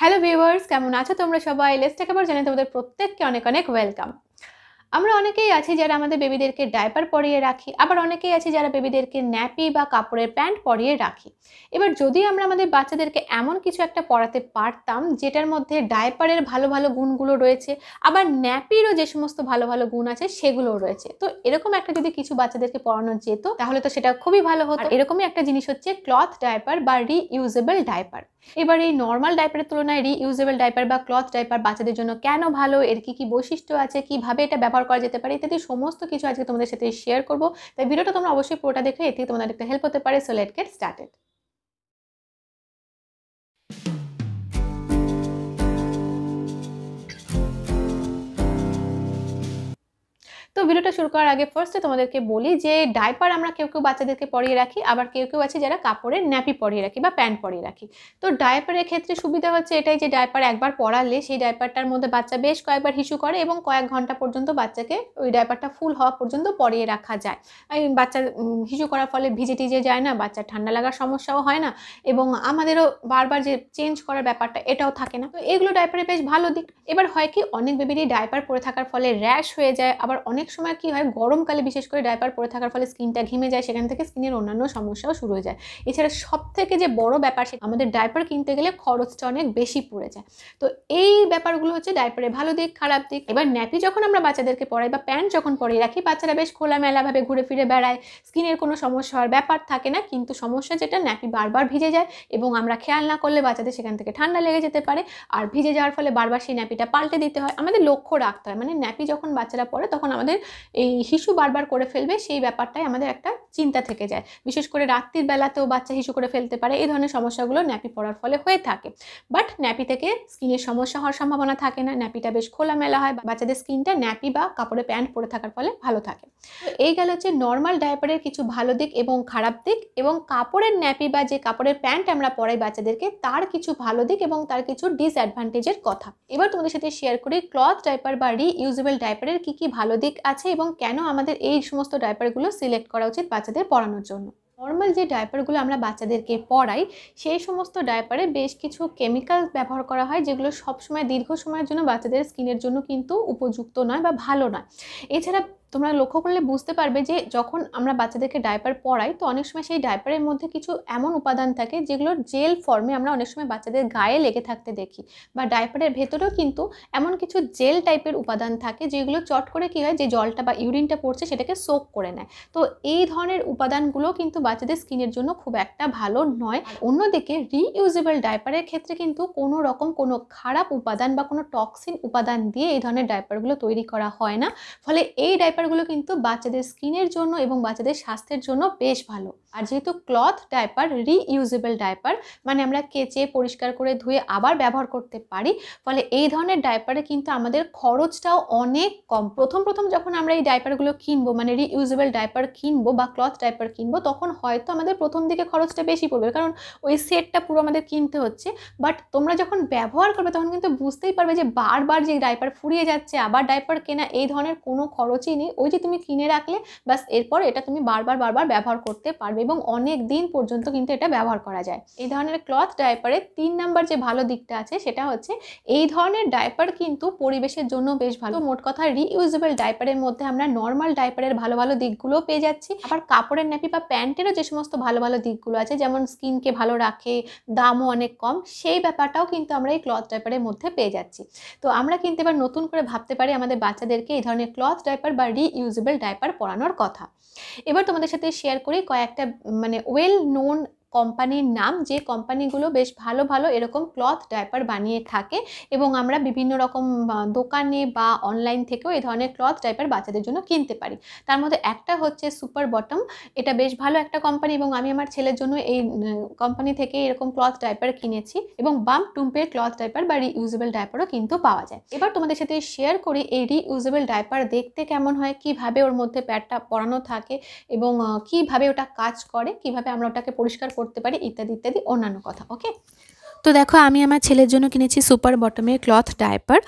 Hello viewers কেমন আছো তোমরা সবাই লেস টেক আবার জানিয়ে তোমাদের প্রত্যেককে অনেক অনেক ওয়েলকাম আমরা অনেকেই আছি যারা আমাদের বেবিদেরকে ডায়পার পরিয়ে রাখি আবার অনেকেই আছে যারা বেবিদেরকে ন্যাপি বা কাপড়ের প্যান্ট পরিয়ে রাখি এবার যদি আমরা আমাদের বাচ্চাদেরকে এমন কিছু একটা পড়াতে পারতাম যেটার মধ্যে ডায়পারের ভালো ভালো গুণগুলো রয়েছে আবার ন্যাপিরও যে সমস্ত ভালো ভালো গুণ আছে সেগুলোও রয়েছে তো এরকম একটা যদি কিছু বাচ্চাদেরকে পড়ানো যেত তাহলে তো সেটা খুবই ভালো হতো এরকমই একটা জিনিস হচ্ছে ক্লথ ডায়পার বা রিইউজেবল ডায়পার এবার এই নর্মাল ডাইপারের তুলনায় রিইউজেবল ডাইপার বা ক্লথ ডাইপার বাচ্চাদের জন্য কেন ভালো এর কি কি বৈশিষ্ট্য আছে কিভাবে এটা ব্যবহার ব্যবহার করা যেতে পারে ইত্যাদি সমস্ত কিছু আজকে তোমাদের সাথে শেয়ার করবো তাই ভিডিওটা তোমরা অবশ্যই পুরোটা দেখে এতে তোমাদের একটা হেল্প হতে পারে সো লেট গেট স্টার্টেড তো ভিডিওটা শুরু করার আগে ফার্স্টে তোমাদেরকে বলি যে ডাইপার আমরা কেউ কেউ বাচ্চাদেরকে পরিয়ে রাখি আবার কেউ কেউ আছে যারা কাপড়ের ন্যাপি পরিয়ে রাখি বা প্যান্ট পরিয়ে রাখি তো ডাইপারের ক্ষেত্রে সুবিধা হচ্ছে এটাই যে ডাইপার একবার পরালে সেই ডাইপারটার মধ্যে বাচ্চা বেশ কয়েকবার হিসু করে এবং কয়েক ঘন্টা পর্যন্ত বাচ্চাকে ওই ডাইপারটা ফুল হওয়া পর্যন্ত পরিয়ে রাখা যায় বাচ্চা হিসু করার ফলে ভিজে টিজে যায় না বাচ্চার ঠান্ডা লাগার সমস্যাও হয় না এবং আমাদেরও বারবার যে চেঞ্জ করার ব্যাপারটা এটাও থাকে না তো এগুলো ডাইপারের বেশ ভালো দিক এবার হয় কি অনেক বেবিরই ডাইপার পরে থাকার ফলে র্যাশ হয়ে যায় আবার অনেক অনেক সময় কি হয় গরমকালে বিশেষ করে ডাইপার পরে থাকার ফলে স্কিনটা ঘেমে যায় সেখান থেকে স্কিনের অন্যান্য সমস্যাও শুরু হয়ে যায় এছাড়া সব থেকে যে বড় ব্যাপার সে আমাদের ডাইপার কিনতে গেলে খরচটা অনেক বেশি পড়ে যায় তো এই ব্যাপারগুলো হচ্ছে ডাইপারে ভালো দিক খারাপ দিক এবার ন্যাপি যখন আমরা বাচ্চাদেরকে পড়াই বা প্যান্ট যখন পরে রাখি বাচ্চারা বেশ খোলামেলাভাবে ঘুরে ফিরে বেড়ায় স্কিনের কোনো সমস্যা হওয়ার ব্যাপার থাকে না কিন্তু সমস্যা যেটা ন্যাপি বারবার ভিজে যায় এবং আমরা খেয়াল না করলে বাচ্চাদের সেখান থেকে ঠান্ডা লেগে যেতে পারে আর ভিজে যাওয়ার ফলে বারবার সেই ন্যাপিটা পাল্টে দিতে হয় আমাদের লক্ষ্য রাখতে হয় মানে ন্যাপি যখন বাচ্চারা পড়ে তখন আমাদের আমাদের এই হিসু বারবার করে ফেলবে সেই ব্যাপারটাই আমাদের একটা চিন্তা থেকে যায় বিশেষ করে রাত্রির বেলাতেও বাচ্চা হিসু করে ফেলতে পারে এই ধরনের সমস্যাগুলো ন্যাপি পড়ার ফলে হয়ে থাকে বাট ন্যাপি থেকে স্কিনের সমস্যা হওয়ার সম্ভাবনা থাকে না ন্যাপিটা বেশ খোলামেলা হয় বাচ্চাদের স্কিনটা ন্যাপি বা কাপড়ে প্যান্ট পরে থাকার ফলে ভালো থাকে এই গেল হচ্ছে নর্মাল ডায়াপারের কিছু ভালো দিক এবং খারাপ দিক এবং কাপড়ের ন্যাপি বা যে কাপড়ের প্যান্ট আমরা পরাই বাচ্চাদেরকে তার কিছু ভালো দিক এবং তার কিছু ডিসঅ্যাডভান্টেজের কথা এবার তোমাদের সাথে শেয়ার করি ক্লথ ডাইপার বা রিইউজেবল ডাইপারের কি কি ভালো দিক আছে এবং কেন আমাদের এই সমস্ত ডাইপারগুলো সিলেক্ট করা উচিত বা বাচ্চাদের পড়ানোর জন্য নর্মাল যে ডায়পারগুলো আমরা বাচ্চাদেরকে পড়াই সেই সমস্ত ডায়পারে বেশ কিছু কেমিক্যাল ব্যবহার করা হয় যেগুলো সবসময় দীর্ঘ সময়ের জন্য বাচ্চাদের স্কিনের জন্য কিন্তু উপযুক্ত নয় বা ভালো নয় এছাড়া তোমরা লক্ষ্য করলে বুঝতে পারবে যে যখন আমরা বাচ্চাদেরকে ডায়পার পরাই তো অনেক সময় সেই ডায়পারের মধ্যে কিছু এমন উপাদান থাকে যেগুলো জেল ফর্মে আমরা অনেক সময় বাচ্চাদের গায়ে লেগে থাকতে দেখি বা ডায়পারের ভেতরেও কিন্তু এমন কিছু জেল টাইপের উপাদান থাকে যেগুলো চট করে কী হয় যে জলটা বা ইউরিনটা পড়ছে সেটাকে সোক করে নেয় তো এই ধরনের উপাদানগুলো কিন্তু বাচ্চাদের স্কিনের জন্য খুব একটা ভালো নয় অন্যদিকে রিইউজেবল ডায়পারের ক্ষেত্রে কিন্তু কোনো রকম কোনো খারাপ উপাদান বা কোনো টক্সিন উপাদান দিয়ে এই ধরনের ডায়পারগুলো তৈরি করা হয় না ফলে এই ডায়পার ডায়পারগুলো কিন্তু বাচ্চাদের স্কিনের জন্য এবং বাচ্চাদের স্বাস্থ্যের জন্য বেশ ভালো আর যেহেতু ক্লথ ডায়পার রিইউজেবল ডায়পার মানে আমরা কেচে পরিষ্কার করে ধুয়ে আবার ব্যবহার করতে পারি ফলে এই ধরনের ডায়পারে কিন্তু আমাদের খরচটাও অনেক কম প্রথম প্রথম যখন আমরা এই ডায়পারগুলো কিনবো মানে রিইউজেবল ডায়পার কিনবো বা ক্লথ ডায়পার কিনবো তখন হয়তো আমাদের প্রথম দিকে খরচটা বেশি পড়বে কারণ ওই সেটটা পুরো আমাদের কিনতে হচ্ছে বাট তোমরা যখন ব্যবহার করবে তখন কিন্তু বুঝতেই পারবে যে বারবার যে ডায়পার ফুরিয়ে যাচ্ছে আবার ডায়পার কেনা এই ধরনের কোনো খরচই নেই ওই যে তুমি কিনে রাখলে বাস এরপর এটা তুমি বারবার বারবার ব্যবহার করতে পারবে এবং অনেক দিন পর্যন্ত কিন্তু এটা ব্যবহার করা যায় এই ধরনের ক্লথ ডাইপারের তিন নাম্বার যে ভালো দিকটা আছে সেটা হচ্ছে এই ধরনের ডাইপার কিন্তু পরিবেশের জন্য বেশ ভালো মোট কথা রিইউজেবল ডাইপারের মধ্যে আমরা নর্মাল ডাইপারের ভালো ভালো দিকগুলো পেয়ে যাচ্ছি আবার কাপড়ের ন্যাপি বা প্যান্টেরও যে সমস্ত ভালো ভালো দিকগুলো আছে যেমন স্কিনকে ভালো রাখে দামও অনেক কম সেই ব্যাপারটাও কিন্তু আমরা এই ক্লথ ডাইপারের মধ্যে পেয়ে যাচ্ছি তো আমরা কিন্তু এবার নতুন করে ভাবতে পারি আমাদের বাচ্চাদেরকে এই ধরনের ক্লথ ডাইপার বা রি রিইউজেবল ডায়পার পরানোর কথা এবার তোমাদের সাথে শেয়ার করি কয়েকটা মানে ওয়েল নোন কোম্পানির নাম যে কোম্পানিগুলো বেশ ভালো ভালো এরকম ক্লথ ডাইপার বানিয়ে থাকে এবং আমরা বিভিন্ন রকম দোকানে বা অনলাইন থেকেও এই ধরনের ক্লথ ডাইপার বাচ্চাদের জন্য কিনতে পারি তার মধ্যে একটা হচ্ছে সুপার বটম এটা বেশ ভালো একটা কোম্পানি এবং আমি আমার ছেলের জন্য এই কোম্পানি থেকে এরকম ক্লথ ডাইপার কিনেছি এবং বাম টুম্পের ক্লথ ডাইপার বা রিউজেবল ডাইপারও কিন্তু পাওয়া যায় এবার তোমাদের সাথে শেয়ার করি এই রিউজেবল ডাইপার দেখতে কেমন হয় কিভাবে ওর মধ্যে প্যাডটা পরানো থাকে এবং কিভাবে ওটা কাজ করে কিভাবে আমরা ওটাকে পরিষ্কার করতে পারি ইত্যাদি ইত্যাদি অন্যান্য কথা ওকে তো দেখো আমি আমার ছেলের জন্য কিনেছি সুপার বটমের ক্লথ ডাইপার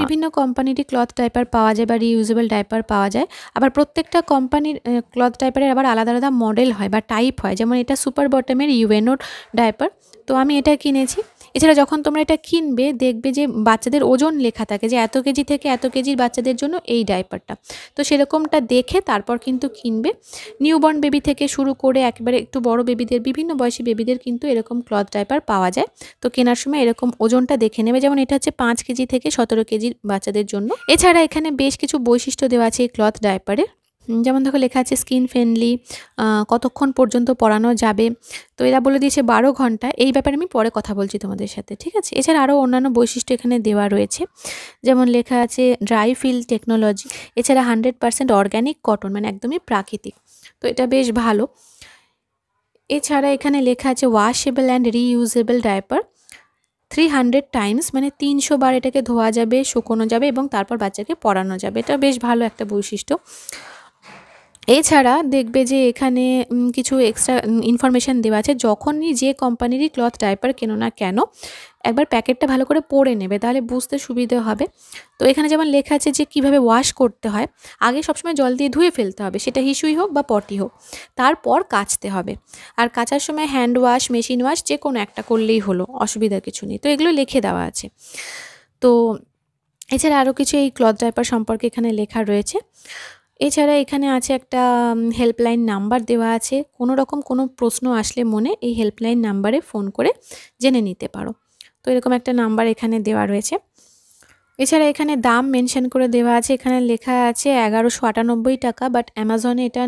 বিভিন্ন কোম্পানিরই ক্লথ ডাইপার পাওয়া যায় বা রিউজেবল ডাইপার পাওয়া যায় আবার প্রত্যেকটা কোম্পানির ক্লথ ডাইপারের আবার আলাদা আলাদা মডেল হয় বা টাইপ হয় যেমন এটা সুপার বটমের ইউএনও ডাইপার তো আমি এটা কিনেছি এছাড়া যখন তোমরা এটা কিনবে দেখবে যে বাচ্চাদের ওজন লেখা থাকে যে এত কেজি থেকে এত কেজির বাচ্চাদের জন্য এই ডাইপারটা তো সেরকমটা দেখে তারপর কিন্তু কিনবে নিউবর্ন বেবি থেকে শুরু করে একেবারে একটু বড় বেবিদের বিভিন্ন বয়সী বেবিদের কিন্তু এরকম ক্লথ ডাইপার পাওয়া যায় তো কেনার সময় এরকম ওজনটা দেখে নেবে যেমন এটা হচ্ছে পাঁচ কেজি থেকে সতেরো কেজির বাচ্চাদের জন্য এছাড়া এখানে বেশ কিছু বৈশিষ্ট্য দেওয়া আছে এই ক্লথ ডাইপারের যেমন দেখো লেখা আছে স্কিন ফ্রেন্ডলি কতক্ষণ পর্যন্ত পড়ানো যাবে তো এরা বলে দিয়েছে বারো ঘন্টা এই ব্যাপারে আমি পরে কথা বলছি তোমাদের সাথে ঠিক আছে এছাড়া আরও অন্যান্য বৈশিষ্ট্য এখানে দেওয়া রয়েছে যেমন লেখা আছে ড্রাই ফিল টেকনোলজি এছাড়া হান্ড্রেড পারসেন্ট অর্গ্যানিক কটন মানে একদমই প্রাকৃতিক তো এটা বেশ ভালো এছাড়া এখানে লেখা আছে washable and reusable diaper three hundred times মানে তিনশো বার এটাকে ধোয়া যাবে শুকোনো যাবে এবং তারপর বাচ্চাকে পড়ানো যাবে এটা বেশ ভালো একটা বৈশিষ্ট্য এছাড়া দেখবে যে এখানে কিছু এক্সট্রা ইনফরমেশান দেওয়া আছে যখনই যে কোম্পানিরই ক্লথ ডাইপার কেন না কেন একবার প্যাকেটটা ভালো করে পরে নেবে তাহলে বুঝতে সুবিধে হবে তো এখানে যেমন লেখা আছে যে কিভাবে ওয়াশ করতে হয় আগে সবসময় জল দিয়ে ধুয়ে ফেলতে হবে সেটা হিসুই হোক বা পটি হোক তারপর কাচতে হবে আর কাচার সময় হ্যান্ড ওয়াশ মেশিন ওয়াশ যে কোনো একটা করলেই হলো অসুবিধা কিছু নেই তো এগুলো লিখে দেওয়া আছে তো এছাড়া আরও কিছু এই ক্লথ ড্রাইপার সম্পর্কে এখানে লেখা রয়েছে এছাড়া এখানে আছে একটা হেল্পলাইন নাম্বার দেওয়া আছে কোনো রকম কোনো প্রশ্ন আসলে মনে এই হেল্পলাইন নাম্বারে ফোন করে জেনে নিতে পারো তো এরকম একটা নাম্বার এখানে দেওয়া রয়েছে এছাড়া এখানে দাম মেনশন করে দেওয়া আছে এখানে লেখা আছে এগারোশো আটানব্বই টাকা বাট অ্যামাজনে এটা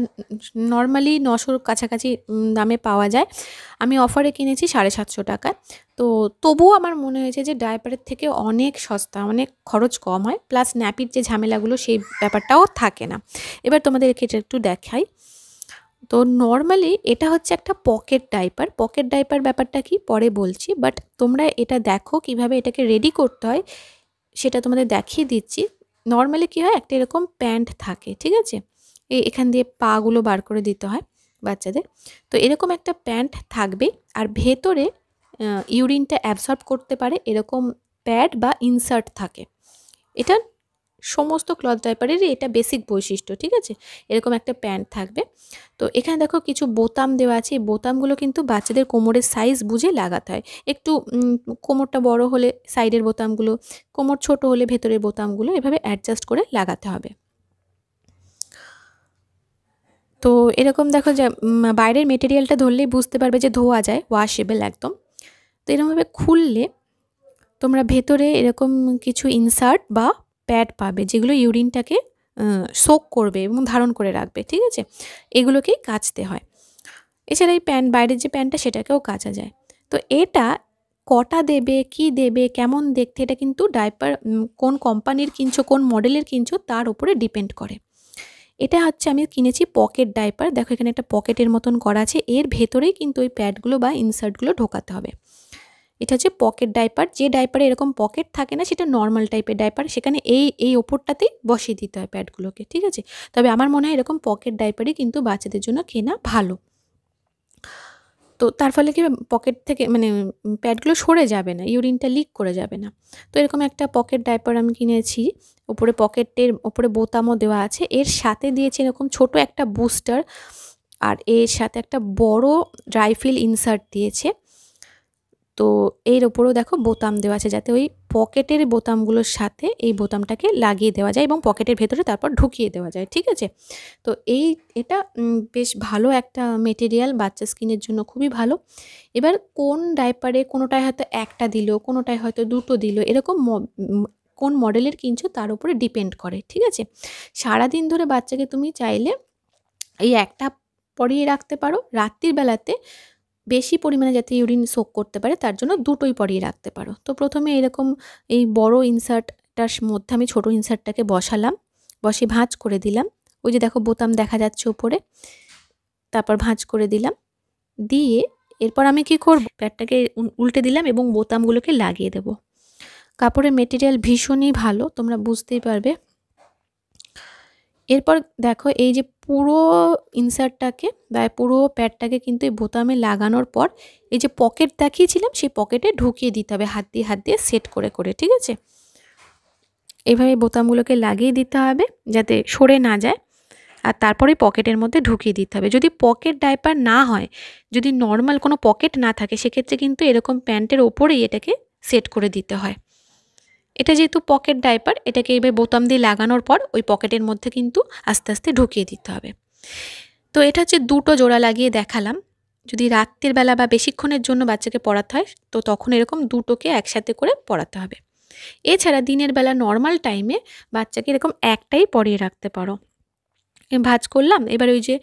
নর্মালি নশোর কাছাকাছি দামে পাওয়া যায় আমি অফারে কিনেছি সাড়ে সাতশো টাকায় তো তবুও আমার মনে হয়েছে যে ডাইপারের থেকে অনেক সস্তা অনেক খরচ কম হয় প্লাস ন্যাপির যে ঝামেলাগুলো সেই ব্যাপারটাও থাকে না এবার তোমাদেরকে এটা একটু দেখাই তো নর্মালি এটা হচ্ছে একটা পকেট ডাইপার পকেট ডাইপার ব্যাপারটা কি পরে বলছি বাট তোমরা এটা দেখো কিভাবে এটাকে রেডি করতে হয় সেটা তোমাদের দেখিয়ে দিচ্ছি নর্মালি কি হয় একটা এরকম প্যান্ট থাকে ঠিক আছে এখান দিয়ে পাগুলো বার করে দিতে হয় বাচ্চাদের তো এরকম একটা প্যান্ট থাকবে আর ভেতরে ইউরিনটা অ্যাবসর্ব করতে পারে এরকম প্যাড বা ইনসার্ট থাকে এটা সমস্ত ক্লথ ডাইপারেরই এটা বেসিক বৈশিষ্ট্য ঠিক আছে এরকম একটা প্যান্ট থাকবে তো এখানে দেখো কিছু বোতাম দেওয়া আছে এই বোতামগুলো কিন্তু বাচ্চাদের কোমরের সাইজ বুঝে লাগাতে হয় একটু কোমরটা বড় হলে সাইডের বোতামগুলো কোমর ছোট হলে ভেতরের বোতামগুলো এভাবে অ্যাডজাস্ট করে লাগাতে হবে তো এরকম দেখো যে বাইরের মেটেরিয়ালটা ধরলেই বুঝতে পারবে যে ধোয়া যায় ওয়াশেবল একদম তো এরকমভাবে খুললে তোমরা ভেতরে এরকম কিছু ইনসার্ট বা প্যাড পাবে যেগুলো ইউরিনটাকে শোক করবে এবং ধারণ করে রাখবে ঠিক আছে এগুলোকেই কাচতে হয় এছাড়া এই প্যান্ট বাইরের যে প্যান্টটা সেটাকেও কাচা যায় তো এটা কটা দেবে কি দেবে কেমন দেখতে এটা কিন্তু ডাইপার কোন কোম্পানির কিনছো কোন মডেলের কিনছো তার উপরে ডিপেন্ড করে এটা হচ্ছে আমি কিনেছি পকেট ডাইপার দেখো এখানে একটা পকেটের মতন করা আছে এর ভেতরেই কিন্তু ওই প্যাডগুলো বা ইনসার্টগুলো ঢোকাতে হবে এটা হচ্ছে পকেট ডাইপার যে ডাইপারে এরকম পকেট থাকে না সেটা নর্মাল টাইপের ডাইপার সেখানে এই এই ওপরটাতেই বসিয়ে দিতে হয় প্যাডগুলোকে ঠিক আছে তবে আমার মনে হয় এরকম পকেট ডাইপারই কিন্তু বাচ্চাদের জন্য কেনা ভালো তো তার ফলে কি পকেট থেকে মানে প্যাডগুলো সরে যাবে না ইউরিনটা লিক করে যাবে না তো এরকম একটা পকেট ডাইপার আমি কিনেছি ওপরে পকেটের ওপরে বোতামও দেওয়া আছে এর সাথে দিয়েছে এরকম ছোট একটা বুস্টার আর এর সাথে একটা বড় রাইফেল ইনসার্ট দিয়েছে তো এর ওপরেও দেখো বোতাম দেওয়া আছে যাতে ওই পকেটের বোতামগুলোর সাথে এই বোতামটাকে লাগিয়ে দেওয়া যায় এবং পকেটের ভেতরে তারপর ঢুকিয়ে দেওয়া যায় ঠিক আছে তো এই এটা বেশ ভালো একটা মেটেরিয়াল বাচ্চা স্কিনের জন্য খুবই ভালো এবার কোন ডাইপারে কোনোটায় হয়তো একটা দিল কোনোটায় হয়তো দুটো দিল এরকম কোন মডেলের কিনছো তার উপরে ডিপেন্ড করে ঠিক আছে সারাদিন ধরে বাচ্চাকে তুমি চাইলে এই একটা পরিয়ে রাখতে পারো রাত্রির বেলাতে বেশি পরিমাণে যাতে ইউরিন সোক করতে পারে তার জন্য দুটোই পরই রাখতে পারো তো প্রথমে এরকম এই বড় ইনসার্টটার মধ্যে আমি ছোট ইনসার্টটাকে বসালাম বসে ভাঁজ করে দিলাম ওই যে দেখো বোতাম দেখা যাচ্ছে উপরে তারপর ভাঁজ করে দিলাম দিয়ে এরপর আমি কি করব প্যাডটাকে উল্টে দিলাম এবং বোতামগুলোকে লাগিয়ে দেব কাপড়ের মেটেরিয়াল ভীষণই ভালো তোমরা বুঝতেই পারবে এরপর দেখো এই যে পুরো ইনসার্টটাকে বা পুরো প্যাডটাকে কিন্তু এই বোতামে লাগানোর পর এই যে পকেট দেখিয়েছিলাম সেই পকেটে ঢুকিয়ে দিতে হবে হাত দিয়ে হাত দিয়ে সেট করে করে ঠিক আছে এভাবে বোতামগুলোকে লাগিয়ে দিতে হবে যাতে সরে না যায় আর তারপরে পকেটের মধ্যে ঢুকিয়ে দিতে হবে যদি পকেট ডাইপার না হয় যদি নর্মাল কোনো পকেট না থাকে সেক্ষেত্রে কিন্তু এরকম প্যান্টের ওপরেই এটাকে সেট করে দিতে হয় এটা যেহেতু পকেট ডাইপার এটাকে এইভাবে বোতাম দিয়ে লাগানোর পর ওই পকেটের মধ্যে কিন্তু আস্তে আস্তে ঢুকিয়ে দিতে হবে তো এটা হচ্ছে দুটো জোড়া লাগিয়ে দেখালাম যদি রাত্রের বেলা বা বেশিক্ষণের জন্য বাচ্চাকে পড়াতে হয় তো তখন এরকম দুটোকে একসাথে করে পড়াতে হবে এছাড়া দিনের বেলা নর্মাল টাইমে বাচ্চাকে এরকম একটাই পড়িয়ে রাখতে পারো ভাজ করলাম এবার ওই যে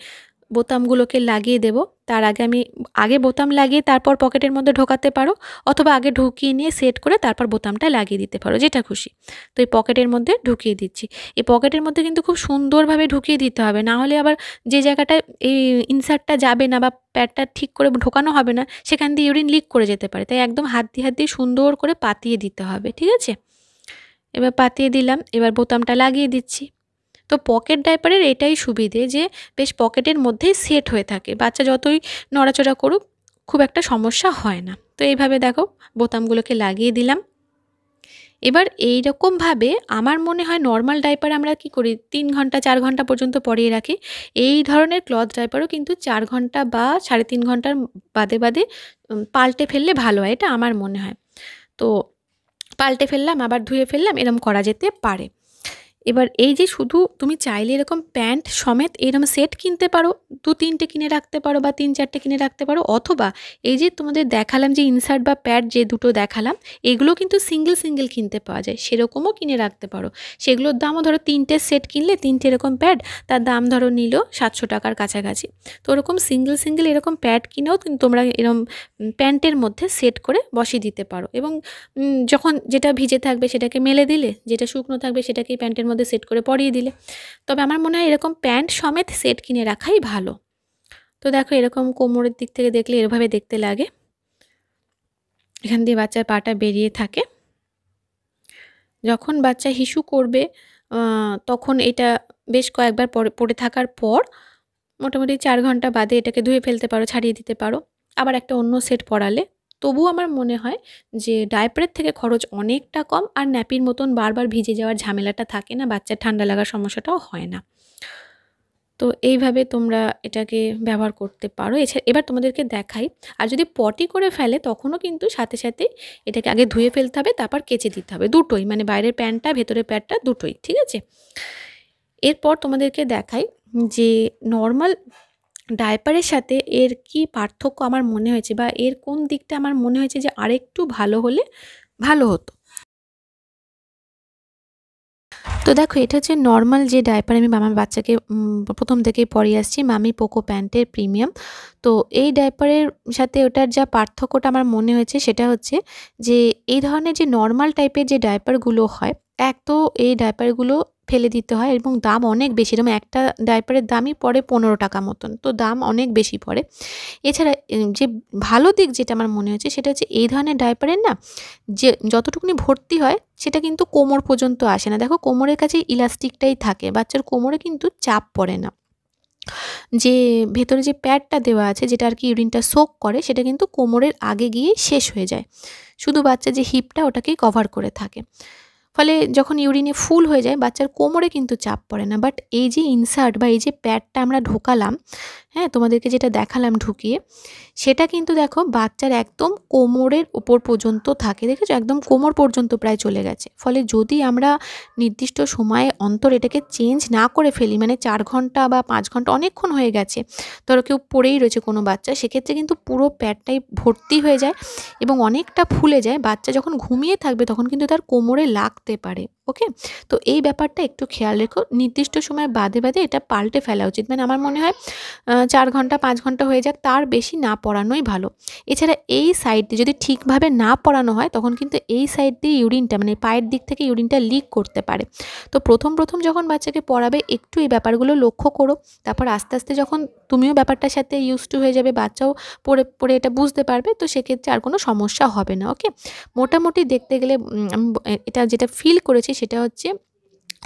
বোতামগুলোকে লাগিয়ে দেব তার আগে আমি আগে বোতাম লাগিয়ে তারপর পকেটের মধ্যে ঢোকাতে পারো অথবা আগে ঢুকিয়ে নিয়ে সেট করে তারপর বোতামটা লাগিয়ে দিতে পারো যেটা খুশি তো এই পকেটের মধ্যে ঢুকিয়ে দিচ্ছি এই পকেটের মধ্যে কিন্তু খুব সুন্দরভাবে ঢুকিয়ে দিতে হবে না হলে আবার যে জায়গাটায় এই ইনসার্টটা যাবে না বা প্যাডটা ঠিক করে ঢোকানো হবে না সেখান দিয়ে ইউরিন লিক করে যেতে পারে তাই একদম হাত দিয়ে হাত দিয়ে সুন্দর করে পাতিয়ে দিতে হবে ঠিক আছে এবার পাতিয়ে দিলাম এবার বোতামটা লাগিয়ে দিচ্ছি তো পকেট ডাইপারের এটাই সুবিধে যে বেশ পকেটের মধ্যেই সেট হয়ে থাকে বাচ্চা যতই নড়াচড়া করুক খুব একটা সমস্যা হয় না তো এইভাবে দেখো বোতামগুলোকে লাগিয়ে দিলাম এবার এই রকমভাবে আমার মনে হয় নর্মাল ডাইপার আমরা কি করি তিন ঘন্টা চার ঘন্টা পর্যন্ত পরিয়ে রাখি এই ধরনের ক্লথ ডাইপারও কিন্তু চার ঘন্টা বা সাড়ে তিন ঘন্টার বাদে বাদে পাল্টে ফেললে ভালো হয় এটা আমার মনে হয় তো পাল্টে ফেললাম আবার ধুয়ে ফেললাম এরম করা যেতে পারে এবার এই যে শুধু তুমি চাইলে এরকম প্যান্ট সমেত এরকম সেট কিনতে পারো দু তিনটে কিনে রাখতে পারো বা তিন চারটে কিনে রাখতে পারো অথবা এই যে তোমাদের দেখালাম যে ইনসার্ট বা প্যাড যে দুটো দেখালাম এগুলো কিন্তু সিঙ্গেল সিঙ্গেল কিনতে পাওয়া যায় সেরকমও কিনে রাখতে পারো সেগুলোর দামও ধরো তিনটে সেট কিনলে তিনটে এরকম প্যাড তার দাম ধরো নিল সাতশো টাকার কাছাকাছি তো ওরকম সিঙ্গেল সিঙ্গেল এরকম প্যাড কিনেও কিন্তু তোমরা এরকম প্যান্টের মধ্যে সেট করে বসিয়ে দিতে পারো এবং যখন যেটা ভিজে থাকবে সেটাকে মেলে দিলে যেটা শুকনো থাকবে সেটাকেই প্যান্টের মধ্যে সেট করে পরিয়ে দিলে তবে আমার মনে হয় এরকম প্যান্ট সমেত সেট কিনে রাখাই ভালো তো দেখো এরকম কোমরের দিক থেকে দেখলে এরভাবে দেখতে লাগে এখান দিয়ে বাচ্চার পাটা বেরিয়ে থাকে যখন বাচ্চা হিসু করবে তখন এটা বেশ কয়েকবার পরে পড়ে থাকার পর মোটামুটি চার ঘন্টা বাদে এটাকে ধুয়ে ফেলতে পারো ছাড়িয়ে দিতে পারো আবার একটা অন্য সেট পরালে তবু আমার মনে হয় যে ডায়পারের থেকে খরচ অনেকটা কম আর ন্যাপির মতন বারবার ভিজে যাওয়ার ঝামেলাটা থাকে না বাচ্চার ঠান্ডা লাগার সমস্যাটাও হয় না তো এইভাবে তোমরা এটাকে ব্যবহার করতে পারো এছাড়া এবার তোমাদেরকে দেখাই আর যদি পটি করে ফেলে তখনও কিন্তু সাথে সাথে এটাকে আগে ধুয়ে ফেলতে হবে তারপর কেচে দিতে হবে দুটোই মানে বাইরের প্যান্টটা ভেতরের প্যান্টটা দুটোই ঠিক আছে এরপর তোমাদেরকে দেখাই যে নর্মাল ডায়পারের সাথে এর কি পার্থক্য আমার মনে হয়েছে বা এর কোন দিকটা আমার মনে হয়েছে যে আরেকটু ভালো হলে ভালো হতো তো দেখো এটা হচ্ছে নর্মাল যে ডায়পার আমি আমার বাচ্চাকে প্রথম থেকেই পরে আসছি মামি পোকো প্যান্টের প্রিমিয়াম তো এই ডায়পারের সাথে ওটার যা পার্থক্যটা আমার মনে হয়েছে সেটা হচ্ছে যে এই ধরনের যে নর্মাল টাইপের যে ডায়পারগুলো হয় এক তো এই ডায়পারগুলো ফেলে দিতে হয় এবং দাম অনেক বেশি এরকম একটা ডাইপারের দামই পড়ে পনেরো টাকা মতন তো দাম অনেক বেশি পড়ে এছাড়া যে ভালো দিক যেটা আমার মনে হয়েছে সেটা হচ্ছে এই ধরনের ডাইপারের না যে যতটুকুনি ভর্তি হয় সেটা কিন্তু কোমর পর্যন্ত আসে না দেখো কোমরের কাছে ইলাস্টিকটাই থাকে বাচ্চার কোমরে কিন্তু চাপ পড়ে না যে ভেতরে যে প্যাডটা দেওয়া আছে যেটা আর কি ইউরিনটা সোক করে সেটা কিন্তু কোমরের আগে গিয়ে শেষ হয়ে যায় শুধু বাচ্চা যে হিপটা ওটাকেই কভার করে থাকে ফলে যখন ইউরিনে ফুল হয়ে যায় বাচ্চার কোমরে কিন্তু চাপ পড়ে না বাট এই যে ইনসার্ট বা এই যে প্যাডটা আমরা ঢোকালাম হ্যাঁ তোমাদেরকে যেটা দেখালাম ঢুকিয়ে সেটা কিন্তু দেখো বাচ্চার একদম কোমরের ওপর পর্যন্ত থাকে দেখেছো একদম কোমর পর্যন্ত প্রায় চলে গেছে ফলে যদি আমরা নির্দিষ্ট সময়ে অন্তর এটাকে চেঞ্জ না করে ফেলি মানে চার ঘন্টা বা পাঁচ ঘন্টা অনেকক্ষণ হয়ে গেছে ধরো কেউ পড়েই রয়েছে কোনো বাচ্চা সেক্ষেত্রে কিন্তু পুরো প্যাডটাই ভর্তি হয়ে যায় এবং অনেকটা ফুলে যায় বাচ্চা যখন ঘুমিয়ে থাকবে তখন কিন্তু তার কোমরে লাগতে আসতে পারে ওকে তো এই ব্যাপারটা একটু খেয়াল রেখো নির্দিষ্ট সময় বাদে বাদে এটা পাল্টে ফেলা উচিত মানে আমার মনে হয় চার ঘন্টা পাঁচ ঘন্টা হয়ে যাক তার বেশি না পড়ানোই ভালো এছাড়া এই সাইড দিয়ে যদি ঠিকভাবে না পড়ানো হয় তখন কিন্তু এই সাইড দিয়ে ইউরিনটা মানে পায়ের দিক থেকে ইউরিনটা লিক করতে পারে তো প্রথম প্রথম যখন বাচ্চাকে পড়াবে একটু এই ব্যাপারগুলো লক্ষ্য করো তারপর আস্তে আস্তে যখন তুমিও ব্যাপারটার সাথে ইউজ টু হয়ে যাবে বাচ্চাও পড়ে পড়ে এটা বুঝতে পারবে তো সেক্ষেত্রে আর কোনো সমস্যা হবে না ওকে মোটামুটি দেখতে গেলে এটা যেটা ফিল করেছি সেটা হচ্ছে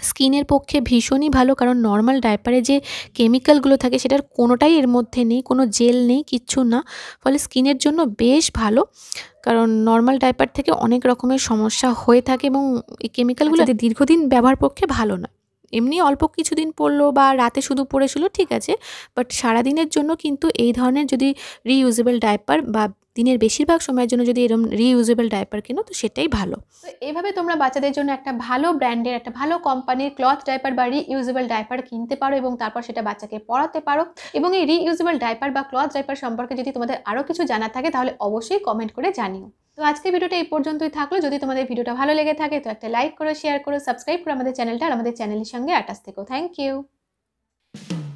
স্কিনের পক্ষে ভীষণই ভালো কারণ নর্মাল ডাইপারে যে কেমিক্যালগুলো থাকে সেটার কোনোটাই এর মধ্যে নেই কোনো জেল নেই কিচ্ছু না ফলে স্কিনের জন্য বেশ ভালো কারণ নর্মাল ডাইপার থেকে অনেক রকমের সমস্যা হয়ে থাকে এবং এই কেমিক্যালগুলো আচ্ছা। দীর্ঘদিন ব্যবহার পক্ষে ভালো না এমনি অল্প কিছুদিন পড়লো বা রাতে শুধু পড়েছিল ঠিক আছে বাট সারাদিনের জন্য কিন্তু এই ধরনের যদি রিইউজেবল ডাইপার বা দিনের বেশিরভাগ সময়ের জন্য যদি এরকম রিইউজেবল ডাইপার কেনো তো সেটাই ভালো তো এইভাবে তোমরা বাচ্চাদের জন্য একটা ভালো ব্র্যান্ডের একটা ভালো কোম্পানির ক্লথ ডাইপার বা রিইউজেবল ডাইপার কিনতে পারো এবং তারপর সেটা বাচ্চাকে পড়াতে পারো এবং এই রিইউজেবল ডাইপার বা ক্লথ ডাইপার সম্পর্কে যদি তোমাদের আরও কিছু জানা থাকে তাহলে অবশ্যই কমেন্ট করে জানিও তো আজকে ভিডিওটা এই পর্যন্তই থাকলো যদি তোমাদের ভিডিওটা ভালো লেগে থাকে তো একটা লাইক করো শেয়ার করো সাবস্ক্রাইব করো আমাদের চ্যানেলটা আর আমাদের চ্যানেলের সঙ্গে আটাস থেকেও থ্যাংক ইউ